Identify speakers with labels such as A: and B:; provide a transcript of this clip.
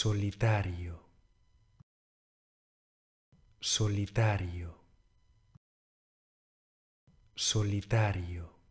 A: solitario, solitario, solitario.